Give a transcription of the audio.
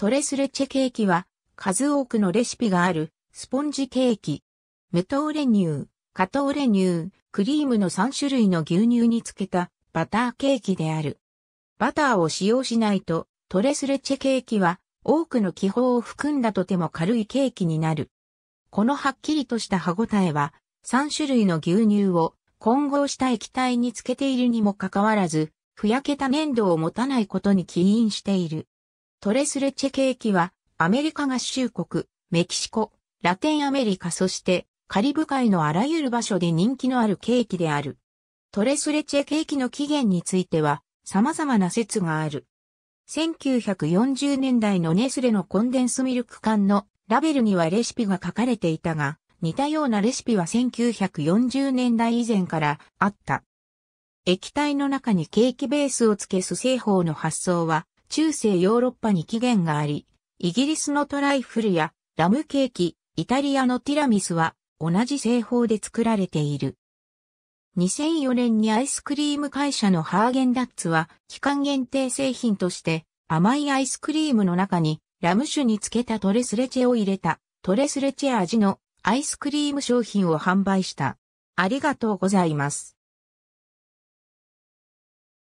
トレスレチェケーキは、数多くのレシピがある、スポンジケーキ。無糖練乳、加糖練乳、クリームの3種類の牛乳につけた、バターケーキである。バターを使用しないと、トレスレチェケーキは、多くの気泡を含んだとても軽いケーキになる。このはっきりとした歯ごたえは、3種類の牛乳を混合した液体につけているにもかかわらず、ふやけた粘土を持たないことに起因している。トレスレチェケキは、アメリカ合衆国、メキシコ、ラテンアメリカそして、カリブ海のあらゆる場所で人気のあるケーキである。トレスレチェケーキの起源については、様々な説がある。1940年代のネスレのコンデンスミルク缶のラベルにはレシピが書かれていたが、似たようなレシピは1940年代以前からあった。液体の中にケーキベースをつけす製法の発想は中世ヨーロッパに起源があり、イギリスのトライフルやラムケーキ、イタリアのティラミスは同じ製法で作られている。2004年にアイスクリーム会社のハーゲンダッツは期間限定製品として甘いアイスクリームの中にラム酒につけたトレスレチェを入れたトレスレチェ味のアイスクリーム商品を販売した。ありがとうございます。